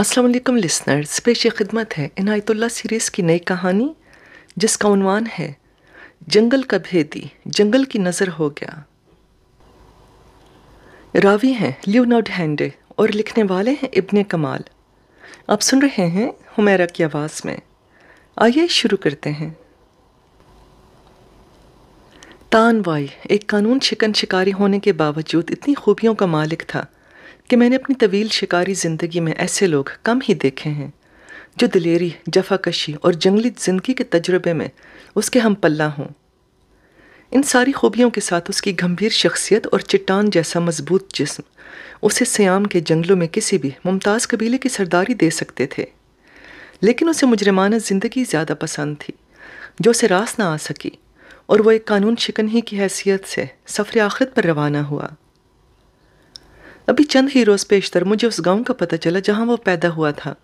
अस्सलाम वालेकुम लिसनर्स पेश खिदमत है इनायतुल्ला सीरीज़ की नई कहानी जिसका उनवान है जंगल का भेदी जंगल की नज़र हो गया रावी हैं लियोनार्ड हैंडे और लिखने वाले हैं इब्ने कमाल आप सुन रहे हैं हुमेरा की आवाज़ में आइए शुरू करते हैं तानवाई एक कानून शिकन शिकारी होने के बावजूद इतनी खूबियों का मालिक था कि मैंने अपनी तवील शिकारी ज़िंदगी में ऐसे लोग कम ही देखे हैं जो दिलेरी जफाकशी और जंगली ज़िंदगी के तजुर्बे में उसके हम पल्ला हों इन सारी खूबियों के साथ उसकी गंभीर शख्सियत और चट्टान जैसा मजबूत जिस्म उसे सयाम के जंगलों में किसी भी मुमताज़ कबीले की सरदारी दे सकते थे लेकिन उसे मुजरमाना ज़िंदगी ज़्यादा पसंद थी जो उसे रास ना आ सकी और वह एक कानून शिकन ही की हैसियत से सफ़र आखिरत पर रवाना हुआ अभी चंद ही रोज़ पेशतर मुझे उस गांव का पता चला जहां वो पैदा हुआ था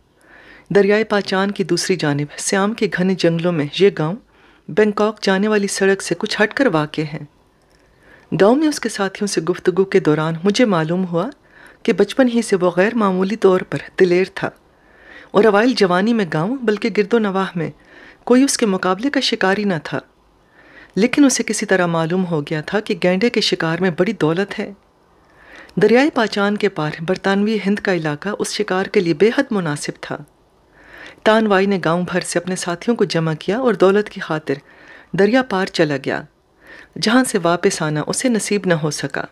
दरियाए पाचान की दूसरी जानब श्याम के घने जंगलों में ये गांव बैंकॉक जाने वाली सड़क से कुछ हटकर वाक़ है गांव में उसके साथियों से गुफ्तगु के दौरान मुझे मालूम हुआ कि बचपन ही से वो गैर मामूली तौर पर दिलेर था और अवाइल जवानी में गांव बल्कि गिरदो नवाह में कोई उसके मुकाबले का शिकारी न था लेकिन उसे किसी तरह मालूम हो गया था कि गेंडे के शिकार में बड़ी दौलत है दरियाए पाचान के पार बरतानवी हिंद का इलाका उस शिकार के लिए बेहद मुनासिब था तानवाई ने गांव भर से अपने साथियों को जमा किया और दौलत की खातिर दरिया पार चला गया जहाँ से वापस आना उसे नसीब न हो सका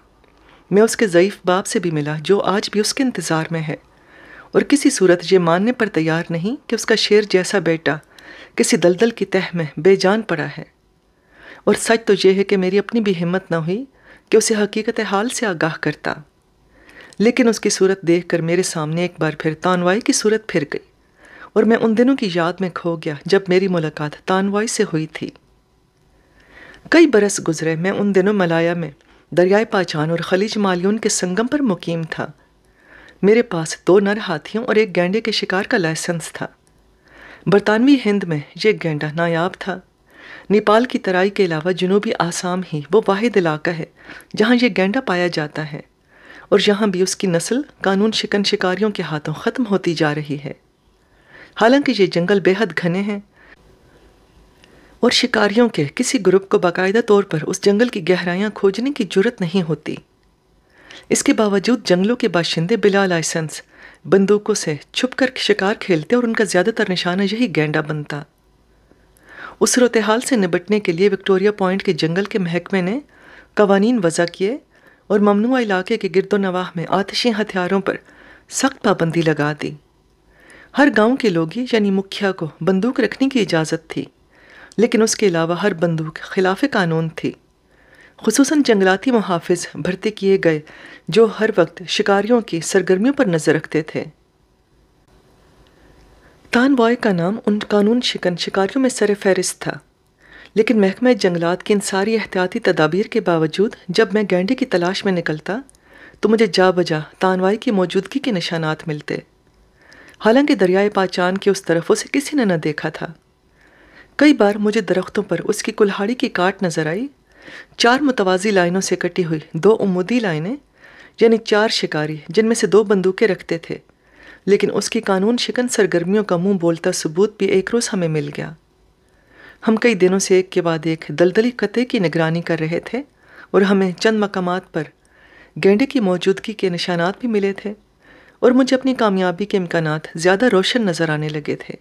मैं उसके ज़यीफ़ बाप से भी मिला जो आज भी उसके इंतज़ार में है और किसी सूरत ये मानने पर तैयार नहीं कि उसका शेर जैसा बेटा किसी दलदल की तह में बेजान पड़ा है और सच तो यह है कि मेरी अपनी भी हिम्मत न हुई कि उसे हकीकत हाल से आगाह करता लेकिन उसकी सूरत देख कर मेरे सामने एक बार फिर तानवाई की सूरत फिर गई और मैं उन दिनों की याद में खो गया जब मेरी मुलाकात तानवाई से हुई थी कई बरस गुजरे मैं उन दिनों मलाया में दरियाए पाचान और खलीज मालियन के संगम पर मुकीम था मेरे पास दो नर हाथियों और एक गेंडे के शिकार का लाइसेंस था बरतानवी हिंद में यह गेंडा नायाब था नेपाल की तराई के अलावा जनूबी आसाम ही वो वाहिद इलाका है जहाँ यह गेंडा पाया जाता है और यहाँ भी उसकी नस्ल कानून शिकन शिकारियों के हाथों ख़त्म होती जा रही है हालांकि ये जंगल बेहद घने हैं और शिकारियों के किसी ग्रुप को बाकायदा तौर पर उस जंगल की गहराइयाँ खोजने की जरूरत नहीं होती इसके बावजूद जंगलों के बाशिंदे बिला लाइसेंस बंदूकों से छुपकर शिकार खेलते और उनका ज़्यादातर निशाना यही गेंडा बनता उस सूरत हाल से निपटने के लिए विक्टोरिया पॉइंट के जंगल के महकमे ने कवानीन वज़ा किए और ममनुआ इलाके के गिरदो नवाह में आतशी हथियारों पर सख्त पाबंदी लगा दी हर गांव के लोगी यानी मुखिया को बंदूक रखने की इजाज़त थी लेकिन उसके अलावा हर बंदूक खिलाफ कानून थी खसूस जंगलाती मुहाफ़ भर्ती किए गए जो हर वक्त शिकारियों की सरगर्मियों पर नज़र रखते थे तान बॉय का नाम उन कानून शिकन शिकारियों में सर फहरिस्त था लेकिन महकमा जंगलात की इन सारी एहतियाती तदाबीर के बावजूद जब मैं गेंडे की तलाश में निकलता तो मुझे जा बजा तानवाई की मौजूदगी के निशानात मिलते हालांकि दरियाए पाचान के उस तरफ उसे किसी ने न देखा था कई बार मुझे दरख्तों पर उसकी कुल्हाड़ी की काट नजर आई चार मुतवाजी लाइनों से कटी हुई दो उमूदी लाइनें यानी चार शिकारी जिनमें से दो बंदूकें रखते थे लेकिन उसकी कानून शिकन सरगर्मियों का मुंह बोलता सबूत भी एक रोज़ हमें मिल गया हम कई दिनों से एक के बाद एक दलदली कते की निगरानी कर रहे थे और हमें चंद मकाम पर गेंडे की मौजूदगी के निशानात भी मिले थे और मुझे अपनी कामयाबी के इम्कान ज़्यादा रोशन नज़र आने लगे थे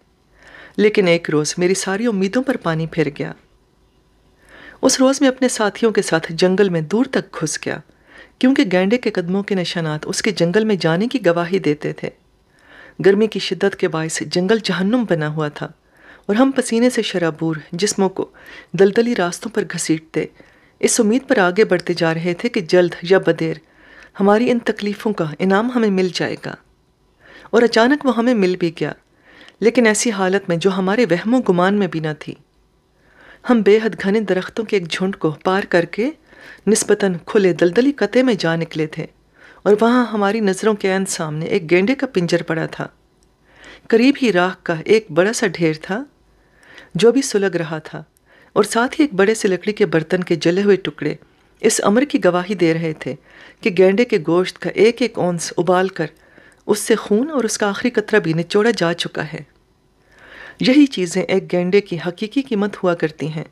लेकिन एक रोज़ मेरी सारी उम्मीदों पर पानी फिर गया उस रोज़ मैं अपने साथियों के साथ जंगल में दूर तक घुस गया क्योंकि गेंडे के कदमों के निशानात उसके जंगल में जाने की गवाही देते थे गर्मी की शिद्दत के बायस जंगल जहन्नुम बना हुआ था और हम पसीने से शराबूर जिस्मों को दलदली रास्तों पर घसीटते इस उम्मीद पर आगे बढ़ते जा रहे थे कि जल्द या बदेर हमारी इन तकलीफ़ों का इनाम हमें मिल जाएगा और अचानक वह हमें मिल भी गया लेकिन ऐसी हालत में जो हमारे वहमों गुमान में भी ना थी हम बेहद घने दरख्तों के एक झुंड को पार करके नस्बता खुले दलदली कते में जा निकले थे और वहाँ हमारी नज़रों के अन सामने एक गेंडे का पिंजर पड़ा था करीब ही राख का एक बड़ा सा ढेर था जो भी सुलग रहा था और साथ ही एक बड़े से लकड़ी के बर्तन के जले हुए टुकड़े इस अमर की गवाही दे रहे थे कि गेंडे के गोश्त का एक एक ओंस उबाल कर उससे खून और उसका आखिरी कतरा भी निचोड़ा जा चुका है यही चीज़ें एक गेंडे की हकीकी कीमत हुआ करती हैं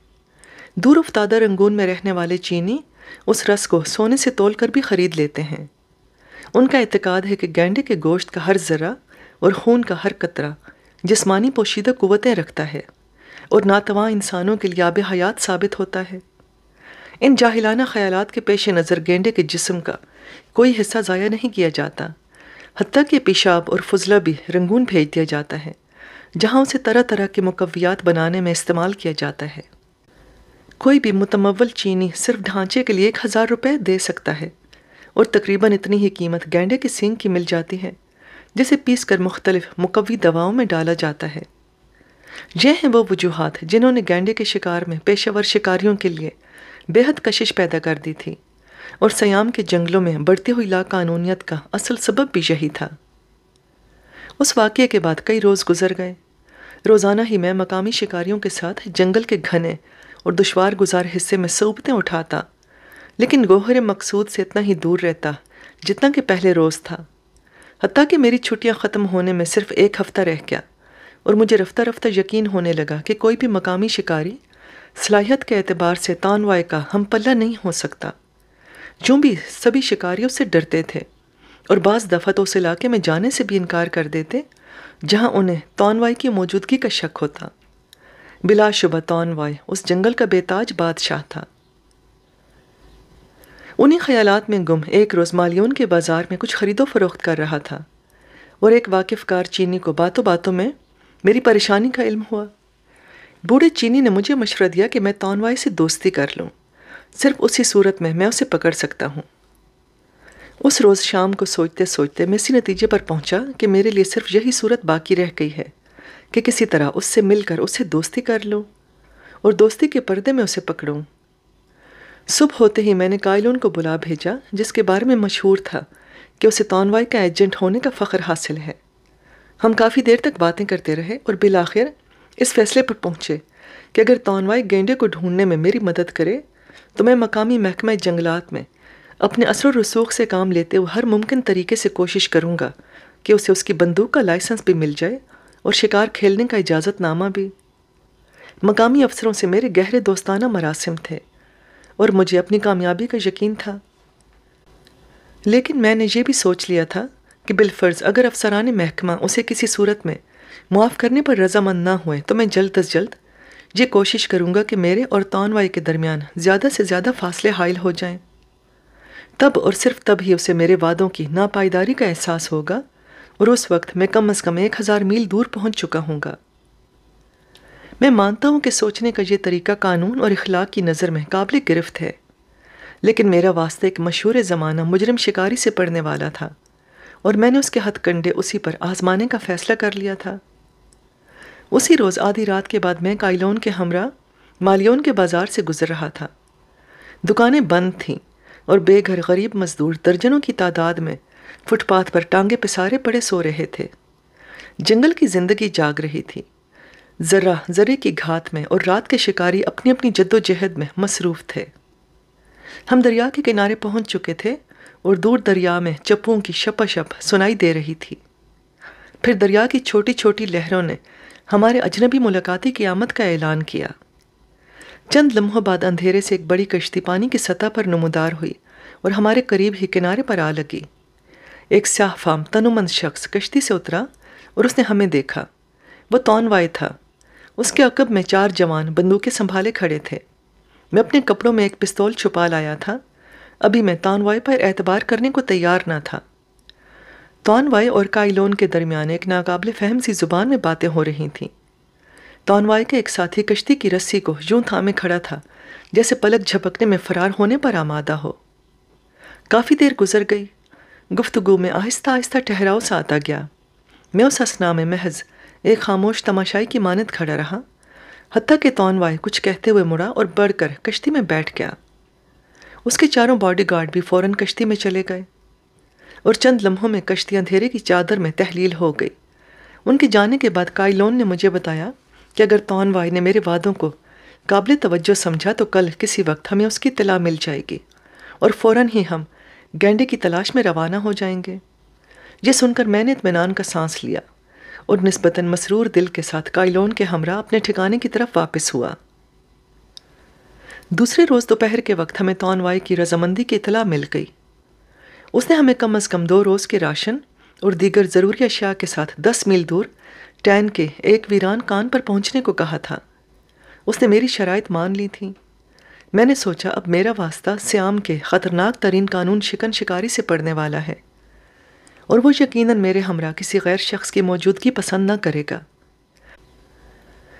दूर उफ्तादा रंगून में रहने वाले चीनी उस रस को सोने से तोल कर भी ख़रीद लेते हैं उनका इतकाद है कि गेंडे के गोश्त का हर ज़रा और खून का हर कतरा जिस्मानी पोशीदा क़वतें रखता है और नातवा इंसानों के लिए आब हयात साबित होता है इन जाहिलाना ख्याल के पेश नज़र गेंडे के जिसम का कोई हिस्सा ज़ाया नहीं किया जाता हती कि पेशाब और फजला भी रंगून भेज दिया जाता है जहाँ उसे तरह तरह के मुकवियात बनाने में इस्तेमाल किया जाता है कोई भी मुतमवल चीनी सिर्फ ढांचे के लिए एक हज़ार रुपये दे सकता है और तकरीबन इतनी ही कीमत गेंडे के सींग की मिल जाती है जिसे पीस कर मुख्तलिफ मुकवी दवाओं में डाला जाता है यह हैं वो वजूहत जिन्होंने गेंडे के शिकार में पेशेवर शिकारियों के लिए बेहद कशिश पैदा कर दी थी और सयाम के जंगलों में बढ़ती हुई लाकानूनीत का असल सबब भी यही था उस वाक़े के बाद कई रोज़ गुजर गए रोज़ाना ही मैं मकामी शिकारियों के साथ जंगल के घने और दुशवार गुजार हिस्से में सूबतें उठाता लेकिन गोहर मकसूद से इतना ही दूर रहता जितना कि पहले रोज़ था हती कि मेरी छुट्टियां ख़त्म होने में सिर्फ एक हफ़्ता रह गया और मुझे रफ्ता रफ्ता यकीन होने लगा कि कोई भी मकामी शिकारी सलाहियत के अतबार से तानवाए का हम पल्ला नहीं हो सकता जो भी सभी शिकारी उससे डरते थे और बाज़ दफ़ा तो उस इलाके में जाने से भी इनकार कर देते जहाँ उन्हें तोनवाई की मौजूदगी का शक होता बिलाशुबा तोनवाई उस जंगल का बेताज बादशाह था उन्हीं ख्यालात में गुम एक रोज़ मालियन के बाज़ार में कुछ ख़रीदो फरोख्त कर रहा था और एक वाकिफ़ कार चीनी को बातों बातों में मेरी परेशानी का इल्म हुआ बूढ़े चीनी ने मुझे मशवरा दिया कि मैं तानवाई से दोस्ती कर लूँ सिर्फ उसी सूरत में मैं उसे पकड़ सकता हूँ उस रोज़ शाम को सोचते सोचते मैं इसी नतीजे पर पहुँचा कि मेरे लिए सिर्फ यही सूरत बाकी रह गई है कि किसी तरह उससे मिलकर उससे दोस्ती कर लूँ और दोस्ती के पर्दे में उसे पकड़ूँ सुबह होते ही मैंने कायलून को बुला भेजा जिसके बारे में मशहूर था कि उसे तोनवाई का एजेंट होने का फ़ख्र हासिल है हम काफ़ी देर तक बातें करते रहे और बिल आखिर इस फैसले पर पहुँचे कि अगर तोनवाई गेंडे को ढूंढने में मेरी मदद करे तो मैं मकामी महकमा जंगलात में अपने असर रसूख से काम लेते हुए हर मुमकिन तरीके से कोशिश करूँगा कि उसे उसकी बंदूक का लाइसेंस भी मिल जाए और शिकार खेलने का इजाज़तनामा भी मकामी अफसरों से मेरे गहरे दोस्ताना मरासम थे और मुझे अपनी कामयाबी का यकीन था लेकिन मैंने ये भी सोच लिया था कि बिलफर्ज अगर अफसरान महकमा उसे किसी सूरत में मुआफ़ करने पर रजामंद ना हुए तो मैं जल्द अज जल्द ये कोशिश करूँगा कि मेरे और तानवाई के दरमियान ज़्यादा से ज़्यादा फासले हायल हो जाएँ तब और सिर्फ तब ही उसे मेरे वादों की नापायदारी का एहसास होगा और उस वक्त मैं कम अज़ कम एक हज़ार मील दूर पहुँच चुका हूँगा मैं मानता हूँ कि सोचने का ये तरीका कानून और अखलाक की नज़र में काबिल गिरफ्त है लेकिन मेरा वास्ता एक मशहूर ज़माना मुजरम शिकारी से पढ़ने वाला था और मैंने उसके हथकंडे उसी पर आजमाने का फ़ैसला कर लिया था उसी रोज़ आधी रात के बाद मैं काइलोन के हमरा मालियोन के बाज़ार से गुज़र रहा था दुकानें बंद थीं और बेघर गरीब मज़दूर दर्जनों की तादाद में फुटपाथ पर टांगे पिसारे पड़े सो रहे थे जंगल की ज़िंदगी जाग रही थी ज़र्रा ज़र्रे की घात में और रात के शिकारी अपनी अपनी जद्दोजहद में मसरूफ़ थे हम दरिया के किनारे पहुंच चुके थे और दूर दरिया में चप्पूं की शप सुनाई दे रही थी फिर दरिया की छोटी छोटी लहरों ने हमारे अजनबी मुलाकाती की आमद का ऐलान किया चंद लम्हों बाद अंधेरे से एक बड़ी कश्ती पानी की सतह पर नमोदार हुई और हमारे करीब ही किनारे पर आ लगी एक फाम तनुमंद शख्स कश्ती से उतरा और उसने हमें देखा वह तौनवाय था उसके अकब में चार जवान बंदूकें संभाले खड़े थे मैं अपने कपड़ों में एक पिस्तौल छुपा लाया था अभी मैं तानवाई पर एतबार करने को तैयार ना था तानवाई और काइलोन के दरमियान एक नाकबिल फहम सी जुबान में बातें हो रही थीं तानवाई के एक साथी कश्ती की रस्सी को यूं थामे खड़ा था जैसे पलक झपकने में फरार होने पर आमादा हो काफ़ी देर गुजर गई गुफ्तगु में आहिस्ता आहिस्ता ठहराव सा आता गया मैं उस असना में महज एक खामोश तमाशाई की मानत खड़ा रहा हती के तौनवाए कुछ कहते हुए मुड़ा और बढ़कर कश्ती में बैठ गया उसके चारों बॉडीगार्ड भी फौरन कश्ती में चले गए और चंद लम्हों में कश्ती अंधेरे की चादर में तहलील हो गई उनके जाने के बाद काइलोन ने मुझे बताया कि अगर तोन वाई ने मेरे वादों को काबिल तवज्जो समझा तो कल किसी वक्त हमें उसकी तला मिल जाएगी और फ़ौर ही हम गेंडे की तलाश में रवाना हो जाएंगे ये सुनकर मैंने इतमान का सांस लिया और नस्बता मसरूर दिल के साथ काइलोन के हमरा अपने ठिकाने की तरफ वापस हुआ दूसरे रोज़ दोपहर के वक्त हमें वाई की रजामंदी की इतला मिल गई उसने हमें कम अज़ कम दो रोज़ के राशन और दीगर ज़रूरी अशिया के साथ दस मील दूर टैन के एक वीरान कान पर पहुंचने को कहा था उसने मेरी शरात मान ली थी मैंने सोचा अब मेरा वास्ता श्याम के ख़तरनाक तरीन कानून शिकन शिकारी से पड़ने वाला है और वो यकीनन मेरे हमरा किसी गैर शख्स की मौजूदगी पसंद न करेगा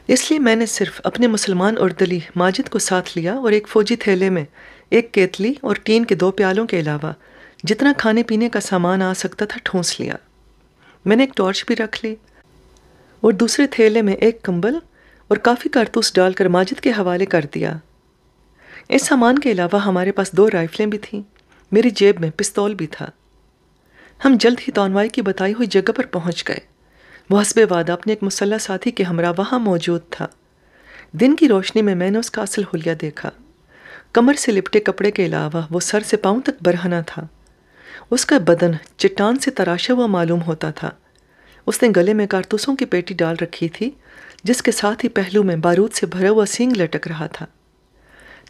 इसलिए मैंने सिर्फ अपने मुसलमान और दली माजिद को साथ लिया और एक फ़ौजी थैले में एक केतली और टीन के दो प्यालों के अलावा जितना खाने पीने का सामान आ सकता था ठोंस लिया मैंने एक टॉर्च भी रख ली और दूसरे थैले में एक कंबल और काफ़ी कारतूस डालकर माजिद के हवाले कर दिया इस सामान के अलावा हमारे पास दो राइफलें भी थीं मेरी जेब में पिस्तौल भी था हम जल्द ही तोनवाई की बताई हुई जगह पर पहुंच गए हसब वादा अपने एक मुसल्ह साथी के हमरा वहाँ मौजूद था दिन की रोशनी में मैंने उसका असल हुलिया देखा कमर से लिपटे कपड़े के अलावा वो सर से पाँव तक बरहना था उसका बदन चट्टान से तराशा हुआ मालूम होता था उसने गले में कारतूसों की पेटी डाल रखी थी जिसके साथ ही पहलू में बारूद से भरा हुआ सींग लटक रहा था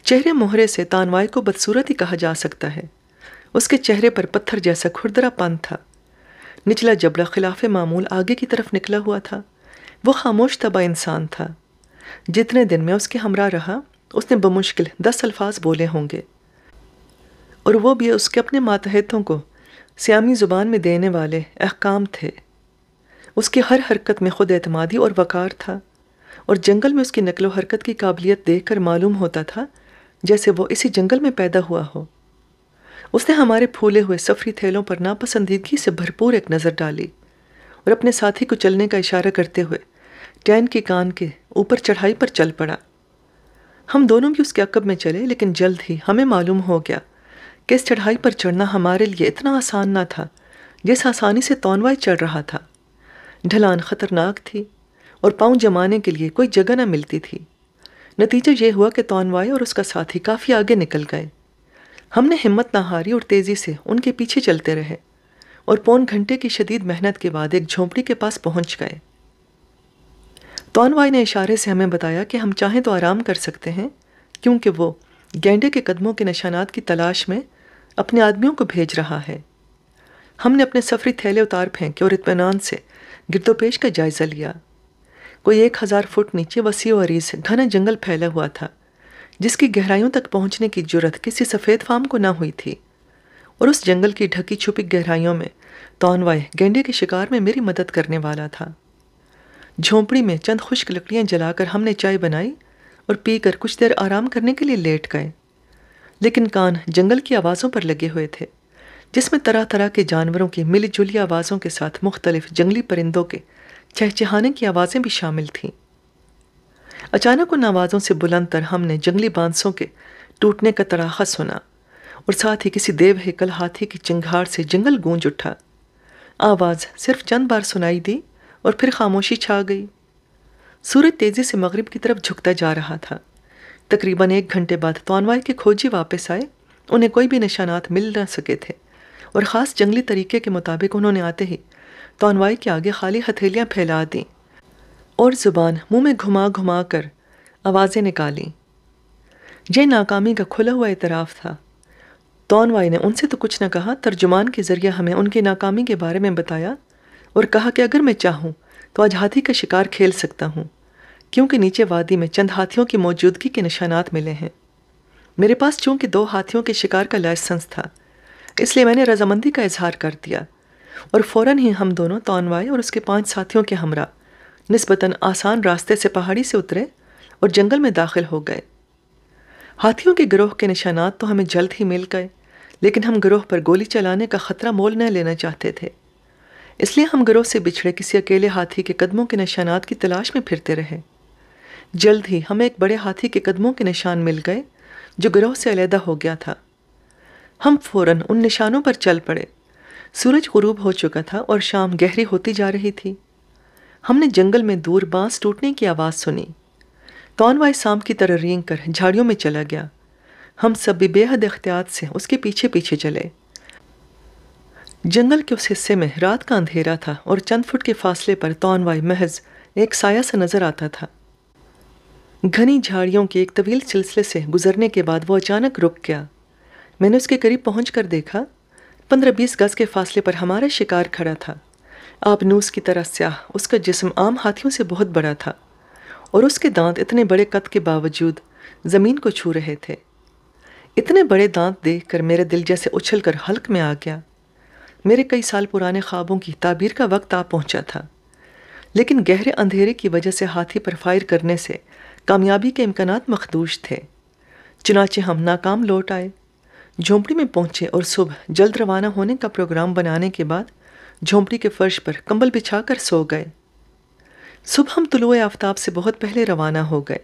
चेहरे मोहरे से तानवाई को बदसूरत ही कहा जा सकता है उसके चेहरे पर पत्थर जैसा खुरदरापन था निचला जबड़ा खिलाफ मामूल आगे की तरफ निकला हुआ था वो खामोश तबा इंसान था जितने दिन में उसके हमरा रहा उसने बमुश्किल दस अल्फाज बोले होंगे और वो भी उसके अपने मातहतों को सियामी ज़ुबान में देने वाले अहकाम थे उसकी हर हरकत में खुद एतमादी और वक़ार था और जंगल में उसकी नकलो हरकत की काबिलियत देख कर मालूम होता था जैसे वो इसी जंगल में पैदा हुआ हो उसने हमारे फूले हुए सफरी थैलों पर नापसंदीदगी से भरपूर एक नज़र डाली और अपने साथी को चलने का इशारा करते हुए टैन की कान के ऊपर चढ़ाई पर चल पड़ा हम दोनों भी उसके अकब में चले लेकिन जल्द ही हमें मालूम हो गया कि इस चढ़ाई पर चढ़ना हमारे लिए इतना आसान ना था जिस आसानी से तोनवाई चढ़ रहा था ढलान खतरनाक थी और पाँव जमाने के लिए कोई जगह न मिलती थी नतीजा ये हुआ कि तोनवाई और उसका साथी काफ़ी आगे निकल गए हमने हिम्मत ना हारी और तेज़ी से उनके पीछे चलते रहे और पौन घंटे की शदीद मेहनत के बाद एक झोंपड़ी के पास पहुंच गए तोनवाई ने इशारे से हमें बताया कि हम चाहें तो आराम कर सकते हैं क्योंकि वो गेंडे के कदमों के निशानात की तलाश में अपने आदमियों को भेज रहा है हमने अपने सफरी थैले उतार फेंके और इतमान से गिरदोपेश का जायज़ा लिया कोई एक हज़ार फुट नीचे वसी और घना जंगल फैला हुआ था जिसकी गहराइयों तक पहुंचने की जरूरत किसी सफ़ेद फार्म को ना हुई थी और उस जंगल की ढकी छुपी गहराइयों में तोनवाय गेंडे के शिकार में मेरी मदद करने वाला था झोंपड़ी में चंद खुश्क लकड़ियाँ जलाकर हमने चाय बनाई और पीकर कुछ देर आराम करने के लिए लेट गए लेकिन कान जंगल की आवाज़ों पर लगे हुए थे जिसमें तरह तरह के जानवरों की मिली जुली आवाज़ों के साथ मुख्तलिफ जंगली परिंदों के चहचहाने की आवाज़ें भी शामिल थीं अचानक उन आवाज़ों से बुलंद तर हमने जंगली बांसों के टूटने का तराखा सुना और साथ ही किसी देव हेकल हाथी की चिंगार से जंगल गूंज उठा आवाज़ सिर्फ चंद बार सुनाई दी और फिर खामोशी छा गई सूरज तेज़ी से मगरिब की तरफ झुकता जा रहा था तकरीबन एक घंटे बाद तोनवाई के खोजी वापस आए उन्हें कोई भी निशानात मिल न सके थे और ख़ास जंगली तरीके के मुताबिक उन्होंने आते ही तोनवाई के आगे खाली हथेलियाँ फैला दीं और ज़ुबान मुंह में घुमा घुमा कर आवाज़ें निकाली यह नाकामी का खुला हुआ इतराफ़ था तोनवाई ने उनसे तो कुछ न कहा तर्जुमान के ज़रिए हमें उनकी नाकामी के बारे में बताया और कहा कि अगर मैं चाहूँ तो आज हाथी का शिकार खेल सकता हूँ क्योंकि नीचे वादी में चंद हाथियों की मौजूदगी के निशानात मिले हैं मेरे पास चूंकि दो हाथियों के शिकार का लाइसेंस था इसलिए मैंने रजामंदी का इजहार कर दिया और फ़ौर ही हम दोनों तोनवाई और उसके पांच साथियों के हमरा नस्बता आसान रास्ते से पहाड़ी से उतरे और जंगल में दाखिल हो गए हाथियों के ग्रोह के निशानात तो हमें जल्द ही मिल गए लेकिन हम ग्रोह पर गोली चलाने का खतरा मोल न लेना चाहते थे इसलिए हम ग्रोह से बिछड़े किसी अकेले हाथी के कदमों के निशानात की तलाश में फिरते रहे जल्द ही हमें एक बड़े हाथी के कदमों के निशान मिल गए जो ग्रोह से अलहदा हो गया था हम फौरन उन निशानों पर चल पड़े सूरज गुरूब हो चुका था और शाम गहरी होती जा रही थी हमने जंगल में दूर बांस टूटने की आवाज़ सुनी वाई शाम की तरह रेंग कर झाड़ियों में चला गया हम सब भी बेहद एहतियात से उसके पीछे पीछे चले जंगल के उस हिस्से में रात का अंधेरा था और चंद फुट के फासले पर तोनवाई महज एक साया सा नजर आता था घनी झाड़ियों के एक तवील सिलसिले से गुजरने के बाद वो अचानक रुक गया मैंने उसके करीब पहुँच कर देखा पंद्रह बीस गज के फासले पर हमारा शिकार खड़ा था आबनूस की तरह स्याह उसका जिसम आम हाथियों से बहुत बड़ा था और उसके दांत इतने बड़े कद के बावजूद ज़मीन को छू रहे थे इतने बड़े दांत देख कर मेरे दिल जैसे उछल कर हल्क में आ गया मेरे कई साल पुराने ख्वाबों की ताबीर का वक्त आ पहुंचा था लेकिन गहरे अंधेरे की वजह से हाथी पर फायर करने से कामयाबी के इम्कान मखदूश थे चुनाचे हम नाकाम लौट आए झोंपड़ी में पहुंचे और सुबह जल्द रवाना होने का प्रोग्राम बनाने के बाद झोंपड़ी के फर्श पर कंबल बिछाकर सो गए सुबह हम तुलुए आफ्ताब से बहुत पहले रवाना हो गए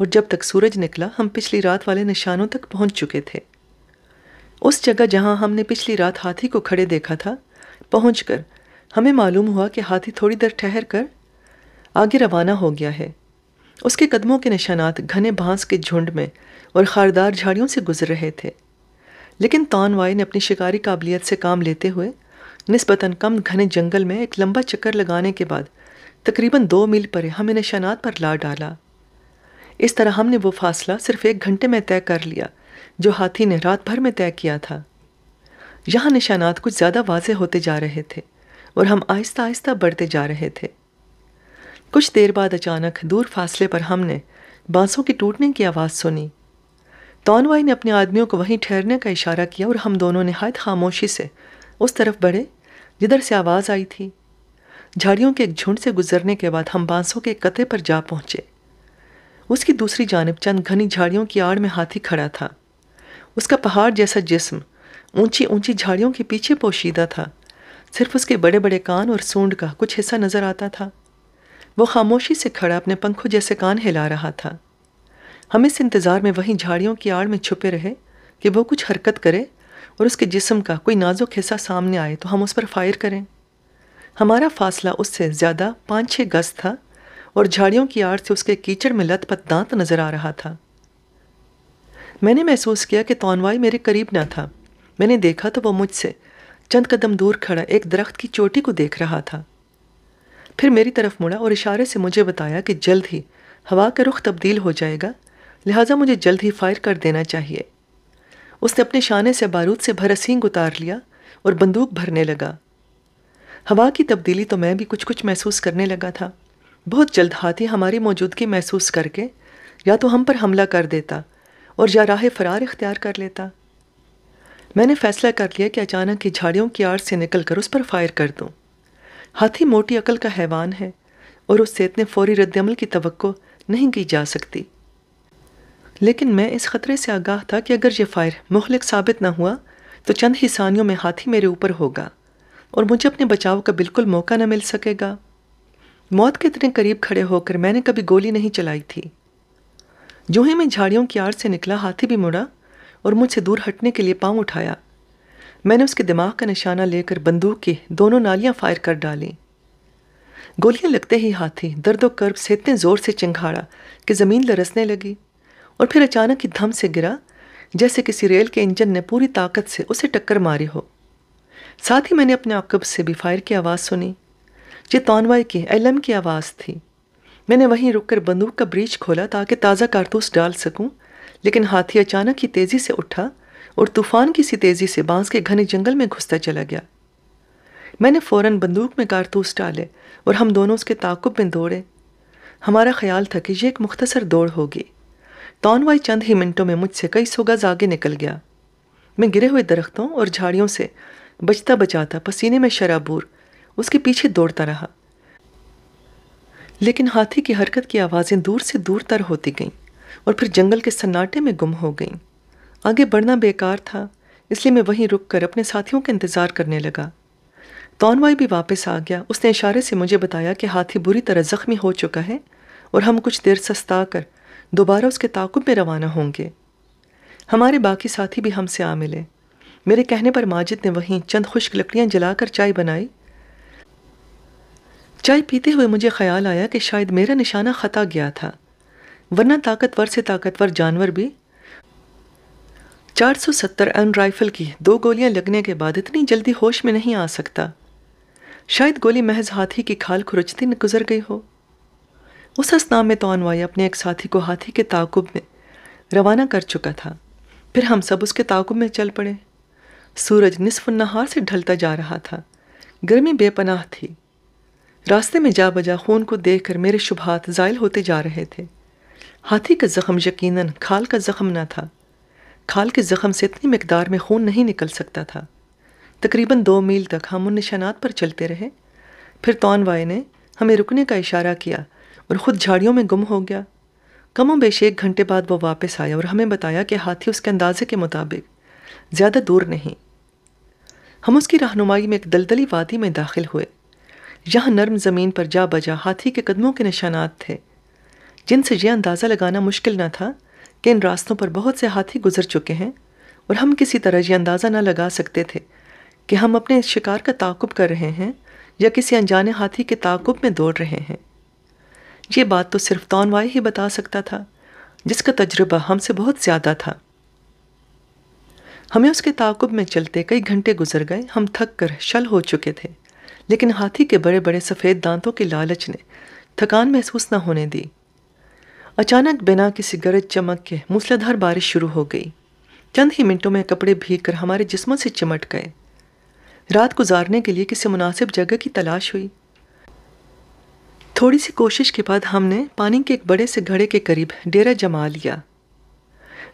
और जब तक सूरज निकला हम पिछली रात वाले निशानों तक पहुंच चुके थे उस जगह जहां हमने पिछली रात हाथी को खड़े देखा था पहुंचकर हमें मालूम हुआ कि हाथी थोड़ी देर ठहर कर आगे रवाना हो गया है उसके कदमों के निशानात घने बांस के झुंड में और खारदार झाड़ियों से गुजर रहे थे लेकिन तानवाई ने अपनी शिकारी काबिलियत से काम लेते हुए नस्बता कम घने जंगल में एक लंबा चक्कर लगाने के बाद तकरीबन दो मील पर हमें निशानात पर ला डाला इस तरह हमने वो फासला सिर्फ एक घंटे में तय कर लिया जो हाथी ने रात भर में तय किया था यहाँ निशानात कुछ ज़्यादा वाजे होते जा रहे थे और हम आहिस्ता आहिस्ता बढ़ते जा रहे थे कुछ देर बाद अचानक दूर फासले पर हमने बांसों की टूटने की आवाज़ सुनी तोनवाई ने अपने आदमियों को वहीं ठहरने का इशारा किया और हम दोनों नहायत खामोशी से उस तरफ बढ़े जिधर से आवाज़ आई थी झाड़ियों के एक झुंड से गुजरने के बाद हम बांसों के कते पर जा पहुंचे उसकी दूसरी जानब चंद घनी झाड़ियों की आड़ में हाथी खड़ा था उसका पहाड़ जैसा जिस्म ऊंची ऊंची झाड़ियों के पीछे पोशीदा था सिर्फ उसके बड़े बड़े कान और सूंड का कुछ हिस्सा नज़र आता था वो खामोशी से खड़ा अपने पंखों जैसे कान हिला रहा था हम इस इंतज़ार में वहीं झाड़ियों की आड़ में छुपे रहे कि वो कुछ हरकत करे और उसके जिसम का कोई नाजुक हिस्सा सामने आए तो हम उस पर फायर करें हमारा फासला उससे ज़्यादा पाँच छः गज था और झाड़ियों की आड़ से उसके कीचड़ में लतपत दांत नज़र आ रहा था मैंने महसूस किया कि तोनवाई मेरे करीब ना था मैंने देखा तो वह मुझसे चंद कदम दूर खड़ा एक दरख्त की चोटी को देख रहा था फिर मेरी तरफ मुड़ा और इशारे से मुझे बताया कि जल्द ही हवा का रुख तब्दील हो जाएगा लिहाजा मुझे जल्द ही फायर कर देना चाहिए उसने अपने शाने से बारूद से भरसिंग उतार लिया और बंदूक भरने लगा हवा की तब्दीली तो मैं भी कुछ कुछ महसूस करने लगा था बहुत जल्द हाथी हमारी मौजूदगी महसूस करके या तो हम पर हमला कर देता और या राह फरार इख्तियार कर लेता मैंने फैसला कर लिया कि अचानक की झाड़ियों की आड़ से निकल कर उस पर फायर कर दूँ हाथी मोटी अकल का हैवान है और उससे इतने फौरी रद्दमल की तो नहीं की जा सकती लेकिन मैं इस ख़तरे से आगाह था कि अगर ये फ़ायर मुखलिक साबित ना हुआ तो चंद ही सानियों में हाथी मेरे ऊपर होगा और मुझे अपने बचाव का बिल्कुल मौका न मिल सकेगा मौत के इतने करीब खड़े होकर मैंने कभी गोली नहीं चलाई थी जो ही मैं झाड़ियों की आड़ से निकला हाथी भी मुड़ा और मुझसे दूर हटने के लिए पाँव उठाया मैंने उसके दिमाग का निशाना लेकर बंदूक की दोनों नालियां फायर कर डाली गोलियां लगते ही हाथी दर्द व कर्ब से इतने ज़ोर से चिंघाड़ा कि ज़मीन लरसने लगी और फिर अचानक ही धम से गिरा जैसे किसी रेल के इंजन ने पूरी ताकत से उसे टक्कर मारी हो साथ ही मैंने अपने आकब से भी फायर की आवाज़ सुनी ये तोनवाई की एलम की आवाज़ थी मैंने वहीं रुककर बंदूक का ब्रीच खोला ताकि ताज़ा कारतूस डाल सकूं, लेकिन हाथी अचानक ही तेज़ी से उठा और तूफान की सी तेज़ी से बांस के घने जंगल में घुसता चला गया मैंने फ़ौरन बंदूक में कारतूस डाले और हम दोनों उसके ताकुब में दौड़े हमारा ख्याल था कि यह एक मुख्तसर दौड़ होगी तानवाई चंद ही मिनटों में मुझसे कई सौ गज आगे निकल गया मैं गिरे हुए दरख्तों और झाड़ियों से बचता बचाता पसीने में शराबूर उसके पीछे दौड़ता रहा लेकिन हाथी की हरकत की आवाज़ें दूर से दूर तर होती गईं और फिर जंगल के सन्नाटे में गुम हो गईं आगे बढ़ना बेकार था इसलिए मैं वहीं रुक कर अपने साथियों का इंतज़ार करने लगा तोनवाई भी वापस आ गया उसने इशारे से मुझे बताया कि हाथी बुरी तरह ज़ख्मी हो चुका है और हम कुछ देर सस्ता कर दोबारा उसके ताकुब में रवाना होंगे हमारे बाकी साथी भी हमसे आ मिले मेरे कहने पर माजिद ने वहीं चंद खुश्क लकड़ियाँ जलाकर चाय बनाई चाय पीते हुए मुझे ख्याल आया कि शायद मेरा निशाना खता गया था वरना ताकतवर से ताकतवर जानवर भी 470 एन राइफल की दो गोलियां लगने के बाद इतनी जल्दी होश में नहीं आ सकता शायद गोली महज हाथी की खाल खुरचती गुजर गई हो उस असनाम में तोनवाई अपने एक साथी को हाथी के ताकुब में रवाना कर चुका था फिर हम सब उसके ताकुब में चल पड़े सूरज निसफ नहार से ढलता जा रहा था गर्मी बेपनाह थी रास्ते में जा बजा खून को देखकर मेरे शुभात ज़ायल होते जा रहे थे हाथी का ज़ख़म यकीनन खाल का ज़ख़म न था खाल के ज़ख़म से इतनी मकदार में खून नहीं निकल सकता था तकरीबन दो मील तक हम उन निशानात पर चलते रहे फिर तोनवाए ने हमें रुकने का इशारा किया और ख़ुद झाड़ियों में गुम हो गया कमों बेश एक घंटे बाद वो वापस आया और हमें बताया कि हाथी उसके अंदाजे के मुताबिक ज़्यादा दूर नहीं हम उसकी रहनुमाई में एक दलदली वादी में दाखिल हुए यहाँ नर्म ज़मीन पर जा बजा हाथी के कदमों के निशानात थे जिनसे यह अंदाज़ा लगाना मुश्किल न था कि इन रास्तों पर बहुत से हाथी गुजर चुके हैं और हम किसी तरह यह अंदाज़ा न लगा सकते थे कि हम अपने शिकार का ताकुब कर रहे हैं या किसी अनजाने हाथी के ताकुब में दौड़ रहे हैं ये बात तो सिर्फ तोनवाई ही बता सकता था जिसका तजुर्बा हमसे बहुत ज़्यादा था हमें उसके ताकुब में चलते कई घंटे गुजर गए हम थक कर शल हो चुके थे लेकिन हाथी के बड़े बड़े सफ़ेद दांतों की लालच ने थकान महसूस न होने दी अचानक बिना किसी गरज चमक के मूसलाधार बारिश शुरू हो गई चंद ही मिनटों में कपड़े भीग कर हमारे जिस्मों से चिमट गए रात गुजारने के लिए किसी मुनासिब जगह की तलाश हुई थोड़ी सी कोशिश के बाद हमने पानी के एक बड़े से घड़े के करीब डेरा जमा लिया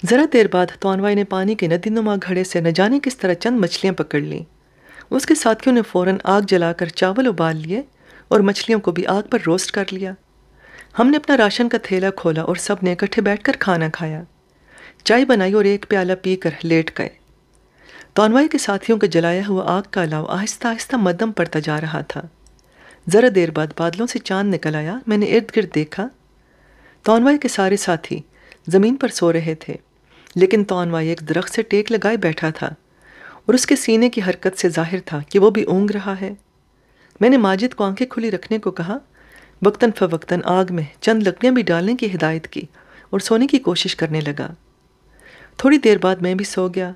ज़रा देर बाद तोनवाई ने पानी के नदी नुमा घड़े से न जाने किस तरह चंद मछलियाँ पकड़ लीं उसके साथियों ने फ़ौरन आग जलाकर चावल उबाल लिए और मछलियों को भी आग पर रोस्ट कर लिया हमने अपना राशन का थैला खोला और सब ने इकट्ठे बैठ खाना खाया चाय बनाई और एक प्याला पी लेट गए तोनवाई के साथियों के जलाया हुआ आग का अलाव आहिस्ता आहिस्ता मदम पड़ता जा रहा था ज़रा देर बाद बादलों से चांद निकल आया मैंने इर्द गिर्द देखा तोनवाई के सारे साथी ज़मीन पर सो रहे थे लेकिन तोनवाई एक दरख्त से टेक लगाए बैठा था और उसके सीने की हरकत से जाहिर था कि वो भी ऊँग रहा है मैंने माजिद को आंखें खुली रखने को कहा वक्ता फ़वक्ता आग में चंद लकड़ियाँ भी डालने की हिदायत की और सोने की कोशिश करने लगा थोड़ी देर बाद मैं भी सो गया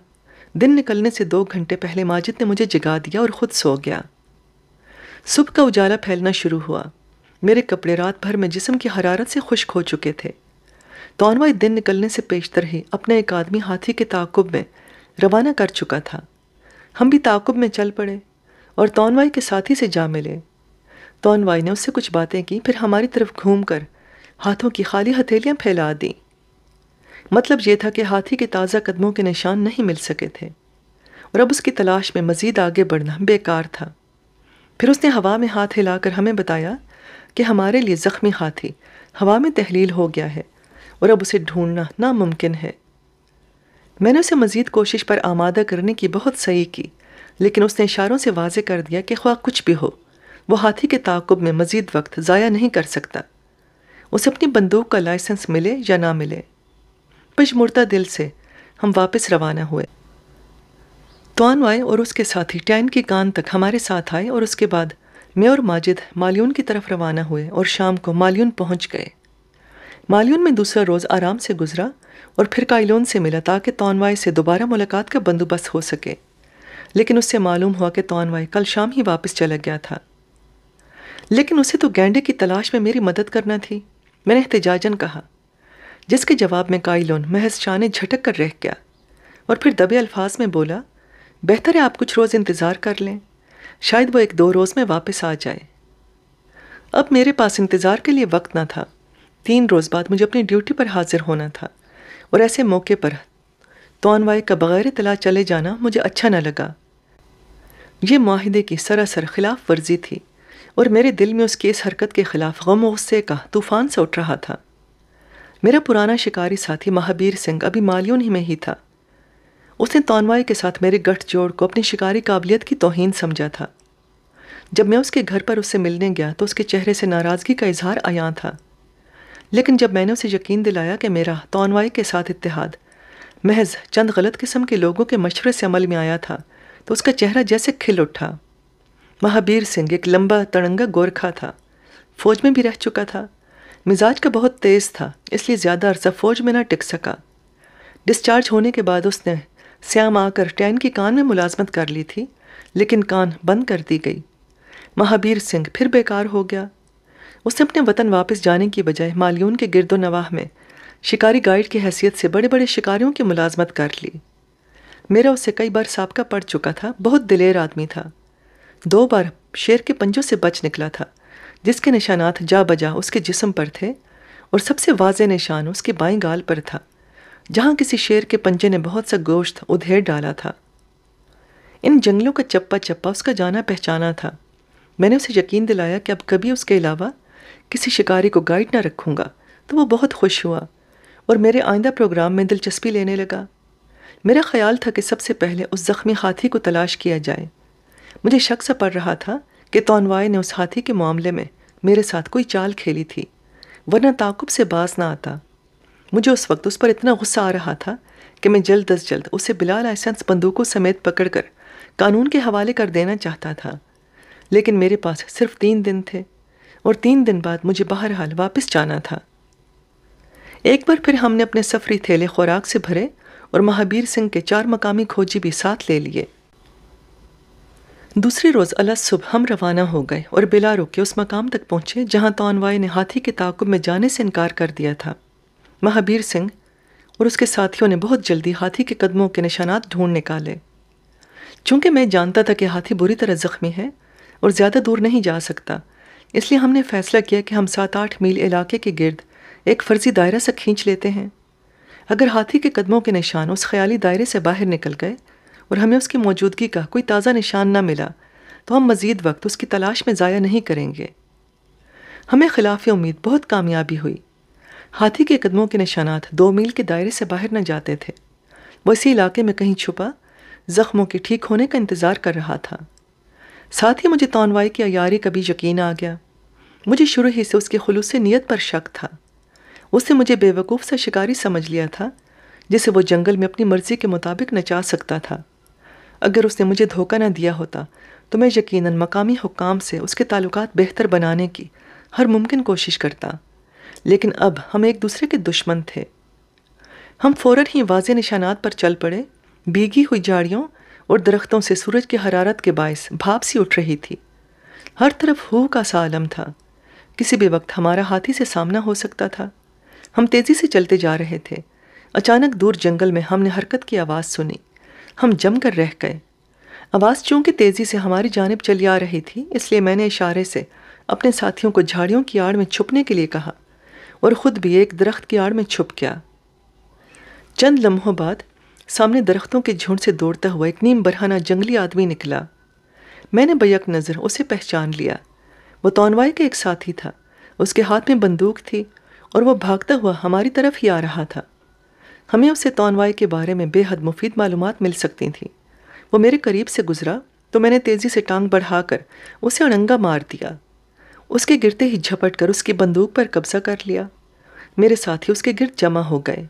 दिन निकलने से दो घंटे पहले माजिद ने मुझे जगा दिया और ख़ुद सो गया सुबह का उजाला फैलना शुरू हुआ मेरे कपड़े रात भर में जिसम की हरारत से खुश्क हो चुके थे तोनवाई दिन निकलने से पेशतर ही अपना एक आदमी हाथी के ताकुब में रवाना कर चुका था हम भी ताकुब में चल पड़े और तोनवाई के साथी से जा मिले तोनवाई ने उससे कुछ बातें की फिर हमारी तरफ घूम कर हाथों की खाली हथेलियाँ फैला दी मतलब ये था कि हाथी के ताज़ा कदमों के निशान नहीं मिल सके थे और अब उसकी तलाश में मज़ीद आगे बढ़ना बेकार था फिर उसने हवा में हाथ हिलाकर हमें बताया कि हमारे लिए ज़ख्मी हाथी हवा में तहलील हो गया है और अब उसे ढूंढना नामुमकिन है मैंने उसे मज़ीद कोशिश पर आमादा करने की बहुत सही की लेकिन उसने इशारों से वाजे कर दिया कि ख्वा कुछ भी हो वह हाथी के ताकुब में मज़ीद वक्त ज़ाया नहीं कर सकता उसे अपनी बंदूक का लाइसेंस मिले या ना मिले पिछमुड़ता दिल से हम वापस रवाना हुए तोान आए और उसके साथी टैन की कान तक हमारे साथ आए और उसके बाद मैं और माजिद मालियन की तरफ रवाना हुए और शाम को मालियन पहुंच गए मालियन में दूसरा रोज़ आराम से गुजरा और फिर कायलोन से मिला ताकि तोनवाई से दोबारा मुलाकात का बंदोबस्त हो सके लेकिन उससे मालूम हुआ कि तोनवाई कल शाम ही वापस चला गया था लेकिन उसे तो गेंडे की तलाश में मेरी मदद करना थी मैंने एहतजाजन कहा जिसके जवाब में कायलोन महज शान झटक कर रह गया और फिर दबे अल्फाज में बोला बेहतर है आप कुछ रोज़ इंतज़ार कर लें शायद वो एक दो रोज़ में वापस आ जाए अब मेरे पास इंतज़ार के लिए वक्त ना था तीन रोज़ बाद मुझे अपनी ड्यूटी पर हाजिर होना था और ऐसे मौके पर तोनवाई का बग़ैर तला चले जाना मुझे अच्छा ना लगा ये माहदे की सरासर खिलाफ वर्जी थी और मेरे दिल में उसकी इस हरकत के ख़िलाफ़ गम गुस्से का तूफ़ान से उठ रहा था मेरा पुराना शिकारी साथी महाबीर सिंह अभी मालियों ही में ही था उसने तोनवाई के साथ मेरे गठजोड़ को अपनी शिकारी काबिलियत की तोहन समझा था जब मैं उसके घर पर उससे मिलने गया तो उसके चेहरे से नाराज़गी का इजहार आया था लेकिन जब मैंने उसे यकीन दिलाया कि मेरा तोनवाई के साथ इतिहाद महज चंद गलत किस्म के लोगों के मशवरे से अमल में आया था तो उसका चेहरा जैसे खिल उठा महाबीर सिंह एक लंबा तड़ंगा गोरखा था फौज में भी रह चुका था मिजाज का बहुत तेज़ था इसलिए ज़्यादा अरसा फौज में ना टिक सका डिस्चार्ज होने के बाद उसने श्याम आकर टैन की कान में मुलाजमत कर ली थी लेकिन कान बंद कर दी गई महावीर सिंह फिर बेकार हो गया उसने अपने वतन वापस जाने की बजाय मालियून के गिरदो नवाह में शिकारी गाइड की हैसियत से बड़े बड़े शिकारियों की मुलाजमत कर ली मेरा उसे कई बार सबका पड़ चुका था बहुत दिलेर आदमी था दो बार शेर के पंजों से बच निकला था जिसके निशानात जा बजा उसके जिसम पर थे और सबसे वाज निशान उसके बाएं गाल पर था जहाँ किसी शेर के पंजे ने बहुत सा गोश्त उधेर डाला था इन जंगलों का चप्पा चप्पा उसका जाना पहचाना था मैंने उसे यकीन दिलाया कि अब कभी उसके अलावा किसी शिकारी को गाइड ना रखूँगा तो वो बहुत खुश हुआ और मेरे आइंदा प्रोग्राम में दिलचस्पी लेने लगा मेरा ख्याल था कि सबसे पहले उस ज़ख्मी हाथी को तलाश किया जाए मुझे शक सा पड़ रहा था कि तोनवाए ने उस हाथी के मामले में मेरे साथ कोई चाल खेली थी वरना ताकुब से बास ना आता मुझे उस वक्त उस पर इतना गुस्सा आ रहा था कि मैं जल्द अज जल्द उसे बिला लाइसेंस बंदूकों समेत पकड़कर कानून के हवाले कर देना चाहता था लेकिन मेरे पास सिर्फ तीन दिन थे और तीन दिन बाद मुझे बहरहाल वापस जाना था एक बार फिर हमने अपने सफरी थैले खुराक से भरे और महावीर सिंह के चार मकामी खोजी भी साथ ले लिए दूसरे रोज़ अलग सुबह हम रवाना हो गए और बिला रुके उस मकाम तक पहुँचे जहाँ तोनवाई ने हाथी के ताकुब में जाने से इनकार कर दिया था महाबीर सिंह और उसके साथियों ने बहुत जल्दी हाथी के कदमों के निशानात ढूंढ निकाले चूंकि मैं जानता था कि हाथी बुरी तरह ज़ख्मी है और ज़्यादा दूर नहीं जा सकता इसलिए हमने फैसला किया कि हम सात आठ मील इलाके के गिर्द एक फर्जी दायरा से खींच लेते हैं अगर हाथी के कदमों के निशान उस ख्याली दायरे से बाहर निकल गए और हमें उसकी मौजूदगी का कोई ताज़ा निशान ना मिला तो हम मज़ीद वक्त उसकी तलाश में ज़ाया नहीं करेंगे हमें खिलाफ उम्मीद बहुत कामयाबी हुई हाथी के कदमों के निशानात दो मील के दायरे से बाहर न जाते थे वो इसी इलाके में कहीं छुपा ज़ख्मों के ठीक होने का इंतज़ार कर रहा था साथ ही मुझे तोनवाई की अयारी का भी यकीन आ गया मुझे शुरू ही से उसके खलूस नीयत पर शक था उसने मुझे बेवकूफ़ सा शिकारी समझ लिया था जिसे वो जंगल में अपनी मर्ज़ी के मुताबिक नचा सकता था अगर उसने मुझे धोखा न दिया होता तो मैं यकीनन मकामी हुकाम से उसके ताल्लुकात बेहतर बनाने की हर मुमकिन कोशिश करता लेकिन अब हम एक दूसरे के दुश्मन थे हम फौरन ही वाज निशानात पर चल पड़े भीगी हुई झाड़ियों और दरख्तों से सूरज की हरारत के बायस भाप सी उठ रही थी हर तरफ हु का सा आलम था किसी भी वक्त हमारा हाथी से सामना हो सकता था हम तेज़ी से चलते जा रहे थे अचानक दूर जंगल में हमने हरकत की आवाज़ सुनी हम जम कर रह गए आवाज़ चूँकि तेज़ी से हमारी जानब चली आ रही थी इसलिए मैंने इशारे से अपने साथियों को झाड़ियों की आड़ में छुपने के लिए कहा और ख़ुद भी एक दरख्त की आड़ में छुप गया चंद लम्हों बाद सामने दरख्तों के झुंड से दौड़ता हुआ एक नीम बरहाना जंगली आदमी निकला मैंने बैक नज़र उसे पहचान लिया वो तोनवाई का एक साथी था उसके हाथ में बंदूक थी और वो भागता हुआ हमारी तरफ ही आ रहा था हमें उसे तोनवाई के बारे में बेहद मुफीद मालूम मिल सकती थी वो मेरे करीब से गुजरा तो मैंने तेज़ी से टांग बढ़ाकर उसे अड़ंगा मार दिया उसके गिरते ही झपट कर उसकी बंदूक पर कब्जा कर लिया मेरे साथी उसके गिरद जमा हो गए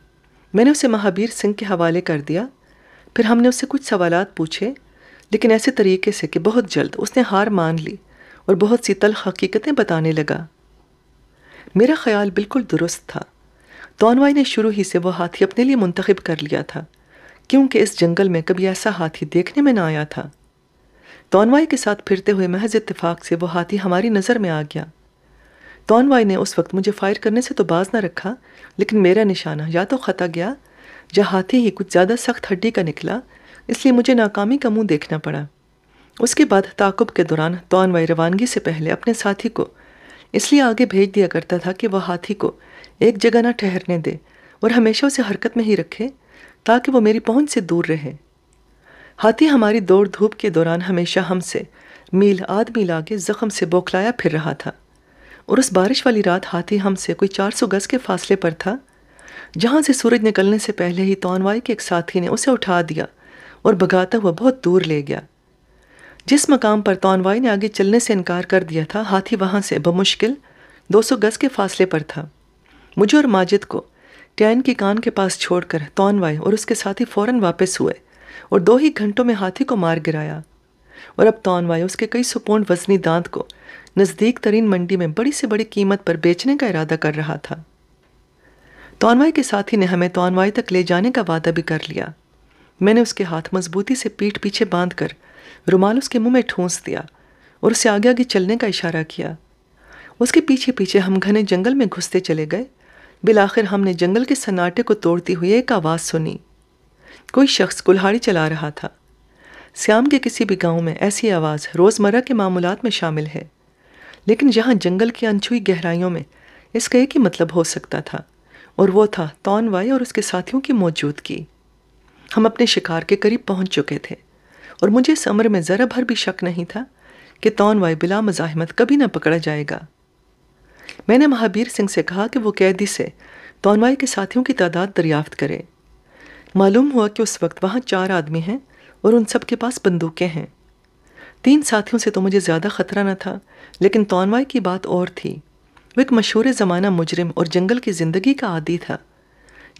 मैंने उसे महावीर सिंह के हवाले कर दिया फिर हमने उससे कुछ सवाल पूछे लेकिन ऐसे तरीके से कि बहुत जल्द उसने हार मान ली और बहुत सी तल हकीकतें बताने लगा मेरा ख्याल बिल्कुल दुरुस्त था तोनवाई ने शुरू ही से वह हाथी अपने लिए मुंतखब कर लिया था क्योंकि इस जंगल में कभी ऐसा हाथी देखने में ना आया था तोनवाई के साथ फिरते हुए महज इतफाक से वो हाथी हमारी नज़र में आ गया तोनवाई ने उस वक्त मुझे फ़ायर करने से तो बाज ना रखा लेकिन मेरा निशाना या तो ख़ता गया या हाथी ही कुछ ज़्यादा सख्त हड्डी का निकला इसलिए मुझे नाकामी का मुंह देखना पड़ा उसके बाद ताकुब के दौरान तोनवाई रवानगी से पहले अपने साथी को इसलिए आगे भेज दिया करता था कि वह हाथी को एक जगह ना ठहरने दे और हमेशा उसे हरकत में ही रखे ताकि वो मेरी पहुंच से दूर रहे हाथी हमारी दौड़ धूप के दौरान हमेशा हमसे मील आध मील आगे ज़ख्म से बौखलाया फिर रहा था और उस बारिश वाली रात हाथी हमसे कोई चार सौ गज़ के फासले पर था जहाँ से सूरज निकलने से पहले ही तोनवाई के एक साथी ने उसे उठा दिया और भगाता हुआ बहुत दूर ले गया जिस मकाम पर तोनवाई ने आगे चलने से इनकार कर दिया था हाथी वहाँ से बमुश्किल दो सौ गज़ के फासले पर था मुझे और माजिद को टैन की कान के पास छोड़कर तोनवाई और उसके साथी फ़ौरन वापस हुए और दो ही घंटों में हाथी को मार गिराया और अब तोनवाए उसके कई सुपोन वजनी दांत को नज़दीक तरीन मंडी में बड़ी से बड़ी कीमत पर बेचने का इरादा कर रहा था तोनवाए के साथी ने हमें तोनवाए तक ले जाने का वादा भी कर लिया मैंने उसके हाथ मजबूती से पीठ पीछे बांध कर रुमाल उसके मुंह में ठूंस दिया और उसे आगे आगे चलने का इशारा किया उसके पीछे पीछे हम घने जंगल में घुसते चले गए बिलाखिर हमने जंगल के सन्नाटे को तोड़ती हुई एक आवाज़ सुनी कोई शख्स कुल्हाड़ी चला रहा था श्याम के किसी भी गांव में ऐसी आवाज़ रोज़मर्रा के मामूलत में शामिल है लेकिन यहाँ जंगल की अनछुई गहराइयों में इसका एक ही मतलब हो सकता था और वो था तौनवाई और उसके साथियों की मौजूदगी हम अपने शिकार के करीब पहुंच चुके थे और मुझे इस अमर में ज़रा भर भी शक नहीं था कि तौनवाई बिला मज़ाहमत कभी ना पकड़ा जाएगा मैंने महावीर सिंह से कहा कि वो कैदी से तौनवाई के साथियों की तादाद दरियाफ्त करे मालूम हुआ कि उस वक्त वहाँ चार आदमी हैं और उन सब के पास बंदूकें हैं तीन साथियों से तो मुझे ज़्यादा ख़तरा न था लेकिन तोनवाई की बात और थी वो एक मशहूर ज़माना मुजरिम और जंगल की ज़िंदगी का आदि था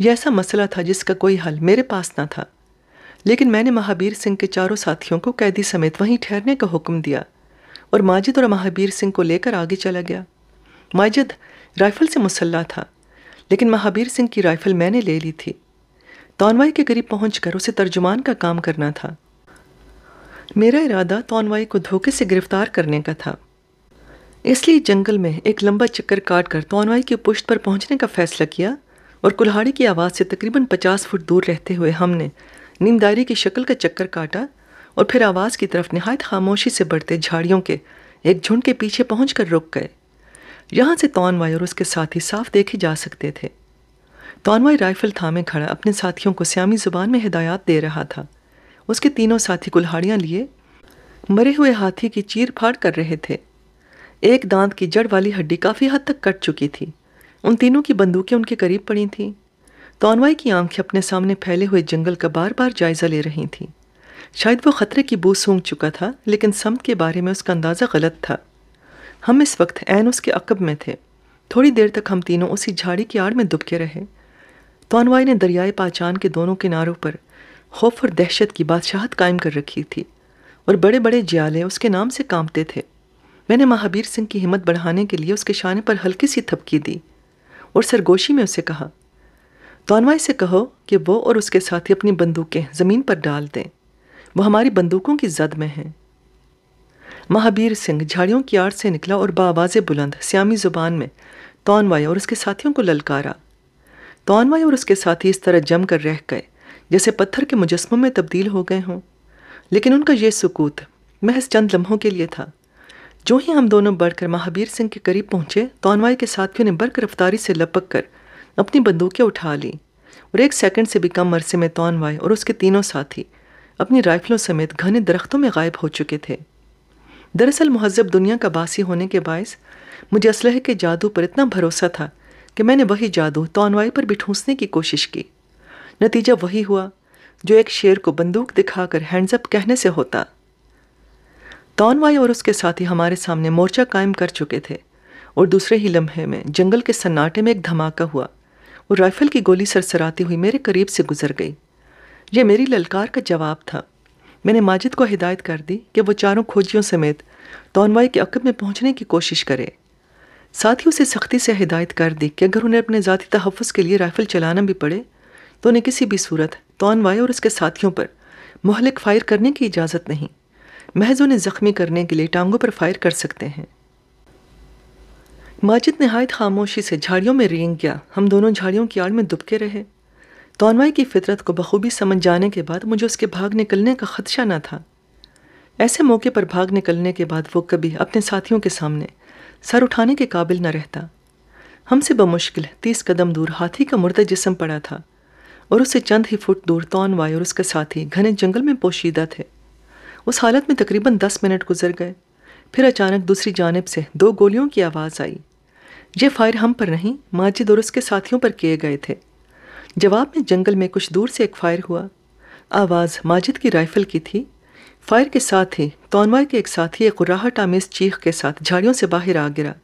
यह ऐसा मसला था जिसका कोई हल मेरे पास ना था लेकिन मैंने महावीर सिंह के चारों साथियों को कैदी समेत वहीं ठहरने का हुक्म दिया और माजिद और महावीर सिंह को लेकर आगे चला गया माजिद राइफल से मुसल्ला था लेकिन महावीर सिंह की राइफल मैंने ले ली थी तोनवाई के करीब पहुँच कर उसे तर्जुमान का काम करना था मेरा इरादा तोनवाई को धोखे से गिरफ्तार करने का था इसलिए जंगल में एक लंबा चक्कर काट कर तोनवाई की पुश्त पर पहुंचने का फैसला किया और कुल्हाड़ी की आवाज़ से तकरीबन पचास फुट दूर रहते हुए हमने नींदारी की शक्ल का चक्कर काटा और फिर आवाज़ की तरफ नहायत खामोशी से बढ़ते झाड़ियों के एक झुंड के पीछे पहुंचकर रुक गए यहाँ से तोनवाई और उसके साथी साफ देखे जा सकते थे तोनवाई राइफल थामे खड़ा अपने साथियों को स्यामी ज़ुबान में हिदायत दे रहा था उसके तीनों साथी कुल्हाड़ियाँ लिए मरे हुए हाथी की चीर फाड़ कर रहे थे एक दांत की जड़ वाली हड्डी काफ़ी हद तक कट चुकी थी उन तीनों की बंदूकें उनके करीब पड़ी थीं तोनवाई की आंखें अपने सामने फैले हुए जंगल का बार बार जायज़ा ले रही थीं शायद वो ख़तरे की बू सूंघ चुका था लेकिन समत के बारे में उसका अंदाज़ा गलत था हम इस वक्त एन उसके अकब में थे थोड़ी देर तक हम तीनों उसी झाड़ी की आड़ में दुबके रहे तोनवाई ने दरियाए पाचान के दोनों किनारों पर खौफ और दहशत की बादशाहत कायम कर रखी थी और बड़े बड़े जियाले उसके नाम से कांपते थे मैंने महावीर सिंह की हिम्मत बढ़ाने के लिए उसके शाने पर हल्की सी थपकी दी और सरगोशी में उसे कहा तानवाई से कहो कि वो और उसके साथी अपनी बंदूकें ज़मीन पर डाल दें वो हमारी बंदूकों की जद में हैं महावीर सिंह झाड़ियों की आड़ से निकला और बावाज़ बुलंद सियामी ज़ुबान में तोनवाई और उसके साथियों को ललकारा तो और उसके साथी इस तरह जम कर रह गए जैसे पत्थर के मुजस्मों में तब्दील हो गए हों लेकिन उनका यह सुकूत महज चंद लम्हों के लिए था जो ही हम दोनों बढ़कर महावीर सिंह के करीब पहुंचे तोनवाई के साथियों ने बर्क रफ्तारी से लपक कर अपनी बंदूकें उठा ली और एक सेकंड से भी कम अरसे में तोनवाई और उसके तीनों साथी अपनी राइफलों समेत घने दरख्तों में गायब हो चुके थे दरअसल महजब दुनिया का बासी होने के बायस मुझे असलह के जादू पर इतना भरोसा था कि मैंने वही जादू तोनवाई पर भी ठूंसने की कोशिश की नतीजा वही हुआ जो एक शेर को बंदूक दिखाकर हैंड्सअप कहने से होता तोनवाई और उसके साथी हमारे सामने मोर्चा कायम कर चुके थे और दूसरे ही लम्हे में जंगल के सन्नाटे में एक धमाका हुआ और राइफल की गोली सरसराती हुई मेरे करीब से गुजर गई यह मेरी ललकार का जवाब था मैंने माजिद को हिदायत कर दी कि वो चारों खोजियों समेत तोनवाई के अकब में पहुंचने की कोशिश करे साथ ही उसे सख्ती से हिदायत कर दी कि अगर उन्हें अपने ज़ाती तहफ़ के लिए राइफ़ल चलाना भी पड़े तो उन्हें किसी भी सूरत तोनवाए और उसके साथियों पर महलिक फ़ायर करने की इजाज़त नहीं महज उन्हें ज़ख्मी करने के लिए टांगों पर फ़ायर कर सकते हैं माजिद नहायत खामोशी से झाड़ियों में रेंग गया हम दोनों झाड़ियों की आड़ में दुबके रहे तोनवाई की फितरत को बखूबी समझ जाने के बाद मुझे उसके भाग निकलने का खदशा न था ऐसे मौके पर भाग निकलने के बाद वो कभी अपने साथियों के सामने सर उठाने के काबिल न रहता हमसे बमुश्किल तीस कदम दूर हाथी का मुर्दा जिसम पड़ा था और उससे चंद ही फुट दूर तौन वाय और उसके साथी घने जंगल में पोशीदा थे उस हालत में तकरीबन दस मिनट गुजर गए फिर अचानक दूसरी जानब से दो गोलियों की आवाज़ आई ये फायर हम पर नहीं माजिद और उसके साथियों पर किए गए थे जवाब में जंगल में कुछ दूर से एक फायर हुआ आवाज़ माजिद की राइफल की थी फायर के साथ ही तोनमर के एक साथी एक गुर्राहट आमेज चीख के साथ झाड़ियों से बाहर आ गिरा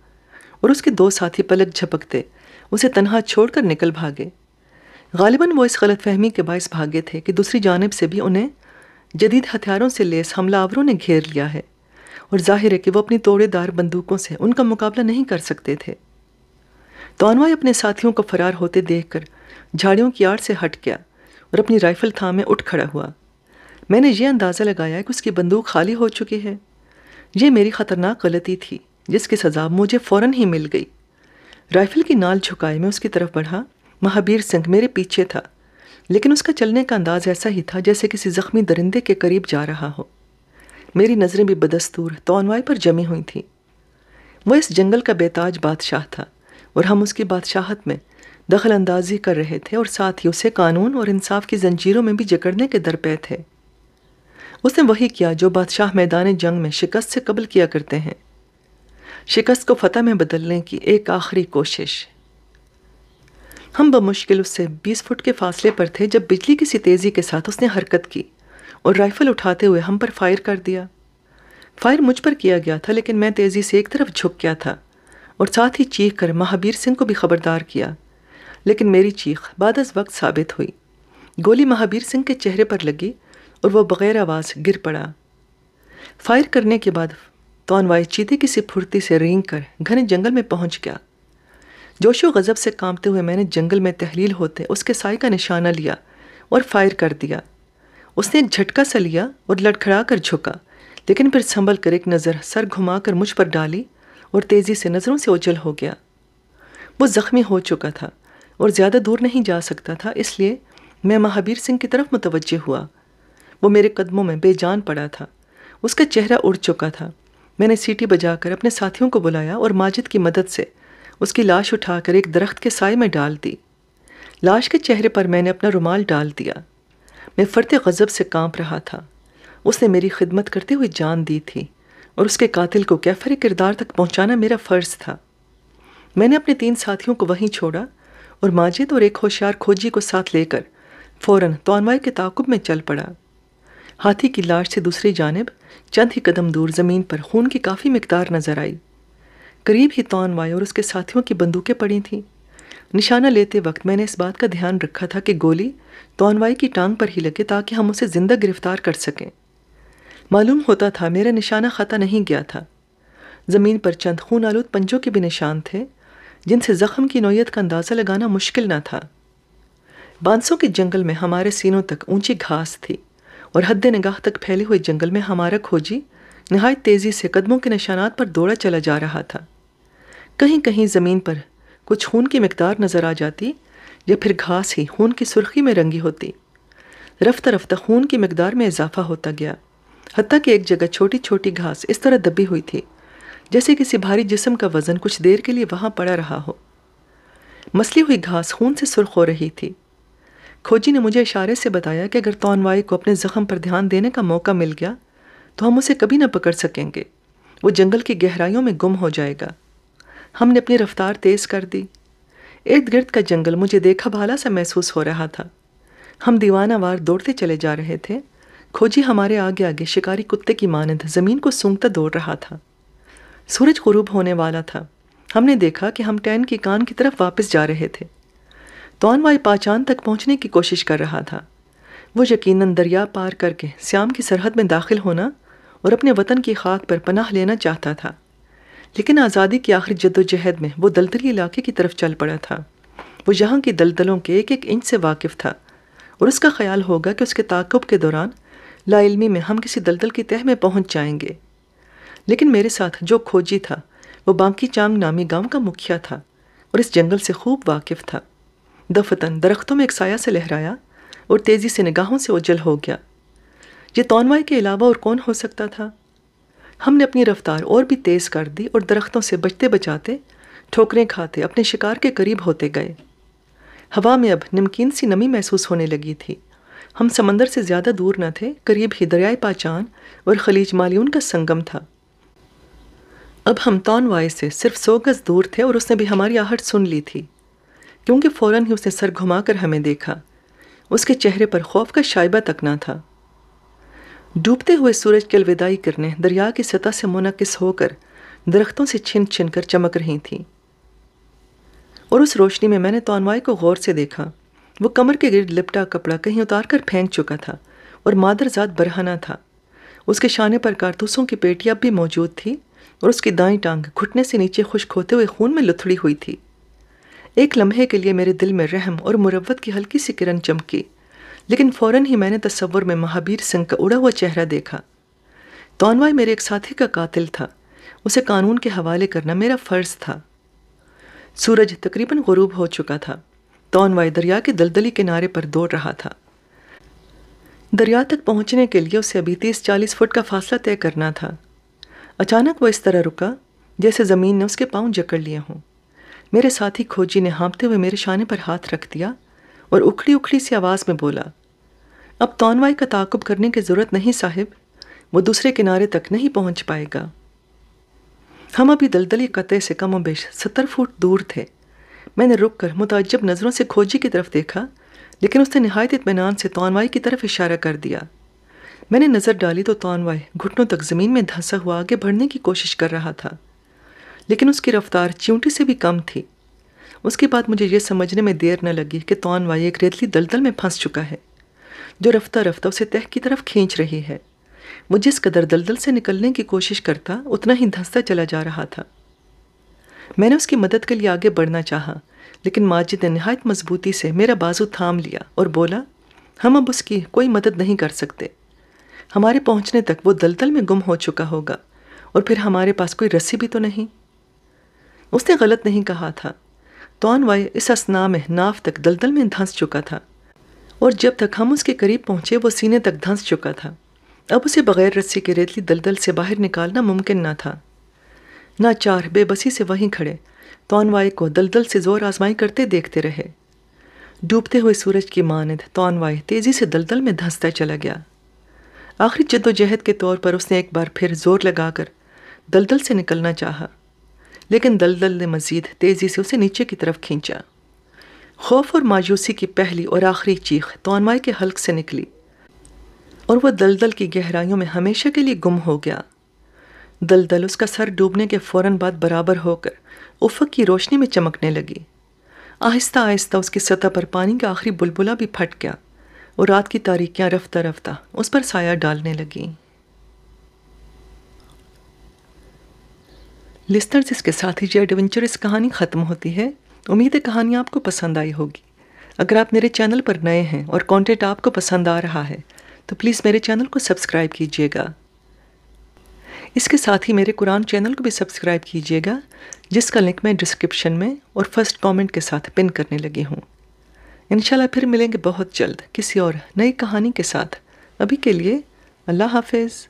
और उसके दो साथी पलक झपकते उसे तनहा छोड़कर निकल भागे गालिबा वो इस गलत फहमी के बायस भागे थे कि दूसरी जानब से भी उन्हें जदीद हथियारों से लेस हमलावरों ने घेर लिया है और जाहिर है कि वह अपनी तोड़ेदार बंदूकों से उनका मुकाबला नहीं कर सकते थे तोनवाई अपने साथियों को फरार होते देखकर झाड़ियों की आड़ से हट गया और अपनी राइफल थामे में उठ खड़ा हुआ मैंने ये अंदाज़ा लगाया कि उसकी बंदूक खाली हो चुकी है ये मेरी ख़तरनाक गलती थी जिसकी सज़ा मुझे फ़ौर ही मिल गई राइफल की नाल झुकाए मैं उसकी तरफ बढ़ा महाबीर सिंह मेरे पीछे था लेकिन उसका चलने का अंदाज़ ऐसा ही था जैसे किसी ज़ख्मी दरिंदे के करीब जा रहा हो मेरी नज़रें भी बदस्तूर तोनवाई पर जमी हुई थी वह इस जंगल का बेताज बादशाह था और हम उसकी बादशाहत में दखल अंदाजी कर रहे थे और साथ ही उसे कानून और इंसाफ की जंजीरों में भी जकड़ने के दरपे थे उसने वही किया जो बादशाह मैदान जंग में शिकस्त से कबल किया करते हैं शिकस्त को फतह में बदलने की एक आखिरी कोशिश हम बमुश्किल उससे बीस फुट के फासले पर थे जब बिजली किसी तेज़ी के साथ उसने हरकत की और राइफल उठाते हुए हम पर फायर कर दिया फायर मुझ पर किया गया था लेकिन मैं तेज़ी से एक तरफ झुक गया था और साथ ही चीख कर महावीर सिंह को भी खबरदार किया लेकिन मेरी चीख बाद वक्त साबित हुई गोली महावीर सिंह के चेहरे पर लगी और वह बग़ैर आवाज़ गिर पड़ा फायर करने के बाद तोनवाई चीते की सी फुर्ती से रेंग कर घने जंगल में पहुंच गया जोशो गज़ब से कांपते हुए मैंने जंगल में तहलील होते उसके साय का निशाना लिया और फायर कर दिया उसने एक झटका सा लिया और लड़खड़ा कर झुका लेकिन फिर संभल कर एक नज़र सर घुमा कर मुझ पर डाली और तेज़ी से नज़रों से उजल हो गया वो ज़ख्मी हो चुका था और ज़्यादा दूर नहीं जा सकता था इसलिए मैं महावीर सिंह की तरफ मुतवजह हुआ वो मेरे कदमों में बेजान पड़ा था उसका चेहरा उड़ चुका था मैंने सीटी बजाकर अपने साथियों को बुलाया और माजिद की मदद से उसकी लाश उठाकर एक दरख्त के साय में डाल दी लाश के चेहरे पर मैंने अपना रुमाल डाल दिया मैं फरते गज़ब से कांप रहा था उसने मेरी खिदमत करते हुए जान दी थी और उसके कातिल को कैफर किरदार तक पहुंचाना मेरा फ़र्ज़ था मैंने अपने तीन साथियों को वहीं छोड़ा और माजिद और एक होशियार खोजी को साथ लेकर फ़ौरन तोनवाई के ताकुब में चल पड़ा हाथी की लाश से दूसरी जानब चंद ही कदम दूर ज़मीन पर खून की काफ़ी मकदार नज़र आई करीब ही तौन वाई और उसके साथियों की बंदूकें पड़ी थीं निशाना लेते वक्त मैंने इस बात का ध्यान रखा था कि गोली तोनवाई की टांग पर ही लगे ताकि हम उसे ज़िंदा गिरफ्तार कर सकें मालूम होता था मेरा निशाना ख़ता नहीं गया था ज़मीन पर चंद खून आलूद पंजों के भी निशान थे जिनसे ज़ख्म की नोयत का अंदाज़ा लगाना मुश्किल न था बांसों के जंगल में हमारे सीनों तक ऊंची घास थी और हद निगाह तक फैले हुए जंगल में हमारा खोजी नहायत तेज़ी से कदमों के निशानात पर दौड़ा चला जा रहा था कहीं कहीं ज़मीन पर कुछ खून की मकदार नज़र आ जाती या फिर घास ही खून की सुर्खी में रंगी होती रफ्ता रफ्ता खून की मकदार में इजाफा होता गया हती कि एक जगह छोटी छोटी घास इस तरह दबी हुई थी जैसे किसी भारी जिसम का वज़न कुछ देर के लिए वहाँ पड़ा रहा हो मसली हुई घास खून से सुर्ख हो रही थी खोजी ने मुझे इशारे से बताया कि अगर तोनवाई को अपने ज़ख्म पर ध्यान देने का मौका मिल गया तो हम उसे कभी न पकड़ सकेंगे वो जंगल की गहराइयों में गुम हो जाएगा हमने अपनी रफ्तार तेज़ कर दी इर्द गिर्द का जंगल मुझे देखा भाला सा महसूस हो रहा था हम दीवानावार दौड़ते चले जा रहे थे खोजी हमारे आगे आगे शिकारी कुत्ते की मानद ज़मीन को सूंघता दौड़ रहा था सूरज गुरूब होने वाला था हमने देखा कि हम टैन की कान की तरफ वापस जा रहे थे तो अनवाई पाचान तक पहुंचने की कोशिश कर रहा था वो यकीनन दरिया पार करके श्याम की सरहद में दाखिल होना और अपने वतन की खाक पर पनाह लेना चाहता था लेकिन आज़ादी की आखिरी जद्दोजहद में वो दलदली इलाके की तरफ चल पड़ा था वो यहाँ की दलदलों के एक एक इंच से वाकिफ़ था और उसका ख्याल होगा कि उसके ताकुब के दौरान लाइलमी में हम किसी दलदल की तह में पहुँच जाएंगे लेकिन मेरे साथ जो खोजी था वो बांकी चांग नामी गांव का मुखिया था और इस जंगल से खूब वाकिफ़ था दफतन दरख्तों में एक साया से लहराया और तेज़ी से निगाहों से उज्जल हो गया ये तोनवाई के अलावा और कौन हो सकता था हमने अपनी रफ्तार और भी तेज़ कर दी और दरख्तों से बचते बचाते ठोकरें खाते अपने शिकार के करीब होते गए हवा में अब नमकीन सी नमी महसूस होने लगी थी हम समंदर से ज़्यादा दूर न थे करीब ही दरियाए पाचान और खलीज मालियून का संगम था अब हम तोनवाई से सिर्फ सौ गज दूर थे और उसने भी हमारी आहट सुन ली थी क्योंकि फ़ौरन ही उसने सर घुमाकर हमें देखा उसके चेहरे पर खौफ का शाइबा तक ना था डूबते हुए सूरज की अलविदाई करने दरिया की सतह से मुनकस होकर दरख्तों से छिन छिन कर चमक रही थी और उस रोशनी में मैंने तोनवाई को गौर से देखा वो कमर के गिरद लिपटा कपड़ा कहीं उतार कर फेंक चुका था और मादरजात बरहना था उसके शाने पर कारतूसों की पेटियाँ भी मौजूद थी और उसकी दाई टांग घुटने से नीचे खुश्क होते हुए खून में लुथड़ी हुई थी एक लम्हे के लिए मेरे दिल में रहम और मुरवत की हल्की सी किरण चमकी लेकिन फ़ौरन ही मैंने तस्वुर में महावीर सिंह का उड़ा हुआ चेहरा देखा तोनवाई मेरे एक साथी का कातिल था उसे कानून के हवाले करना मेरा फ़र्ज़ था सूरज तकरीबन गरूब हो चुका था तोनवाई दरिया के दलदली किनारे पर दौड़ रहा था दरिया तक पहुंचने के लिए उसे अभी तीस चालीस फुट का फासला तय करना था अचानक वह इस तरह रुका जैसे ज़मीन ने उसके पाँव जकड़ लिए हों मेरे साथी खोजी ने हाँपते हुए मेरे शाने पर हाथ रख दिया और उखड़ी उखड़ी सी आवाज़ में बोला अब तोनवाई का ताकुब करने की ज़रूरत नहीं साहिब वो दूसरे किनारे तक नहीं पहुंच पाएगा हम अभी दलदली कतः से कम बेश सत्तर फुट दूर थे मैंने रुक कर मुतजब नज़रों से खोजी की तरफ देखा लेकिन उसने नहायत इतमान से तोनवाई की तरफ इशारा कर दिया मैंने नज़र डाली तो तोनवाई घुटनों तक ज़मीन में धंसा हुआ आगे बढ़ने की कोशिश कर रहा था लेकिन उसकी रफ्तार चिमटी से भी कम थी उसके बाद मुझे यह समझने में देर न लगी कि तौन वाई एक रेतली दलदल में फंस चुका है जो रफ्ता रफ्ता उसे तह की तरफ खींच रही है वो जिस कदर दलदल से निकलने की कोशिश करता उतना ही धंसता चला जा रहा था मैंने उसकी मदद के लिए आगे बढ़ना चाहा लेकिन माजिद ने नहायत मजबूती से मेरा बाजू थाम लिया और बोला हम अब उसकी कोई मदद नहीं कर सकते हमारे पहुंचने तक वो दलदल में गुम हो चुका होगा और फिर हमारे पास कोई रस्सी भी तो नहीं उसने गलत नहीं कहा था तोनवाई इस असना में नाफ तक दलदल में धंस चुका था और जब तक हम उसके करीब पहुंचे वो सीने तक धंस चुका था अब उसे बगैर रस्सी के रेतली दलदल से बाहर निकालना मुमकिन ना था ना चार बेबसी से वहीं खड़े तोनवाई को दलदल से ज़ोर आजमाई करते देखते रहे डूबते हुए सूरज की मानद तोनवाई तेज़ी से दलदल में धंसता चला गया आखिरी जद्दोजहद के तौर पर उसने एक बार फिर जोर लगाकर दलदल से निकलना चाहा लेकिन दलदल ने मजीद तेज़ी से उसे नीचे की तरफ खींचा खौफ और मायूसी की पहली और आखिरी चीख तोनमाई के हल्क से निकली और वह दलदल की गहराइयों में हमेशा के लिए गुम हो गया दलदल उसका सर डूबने के फ़ौर बाद बराबर होकर उफक की रोशनी में चमकने लगी आहिस्ता आहिस्ता उसकी सतह पर पानी का आखिरी बुलबुला भी फट गया और रात की तारीखियाँ रफ्ता रफ्ता उस पर साया डालने लगीं लिस्टर्स इसके साथ ही जो एडवेंचरस कहानी ख़त्म होती है उम्मीद है कहानी आपको पसंद आई होगी अगर आप मेरे चैनल पर नए हैं और कंटेंट आपको पसंद आ रहा है तो प्लीज़ मेरे चैनल को सब्सक्राइब कीजिएगा इसके साथ ही मेरे कुरान चैनल को भी सब्सक्राइब कीजिएगा जिसका लिंक मैं डिस्क्रिप्शन में और फर्स्ट कमेंट के साथ पिन करने लगी हूँ इनशाला फिर मिलेंगे बहुत जल्द किसी और नई कहानी के साथ अभी के लिए अल्लाह हाफिज़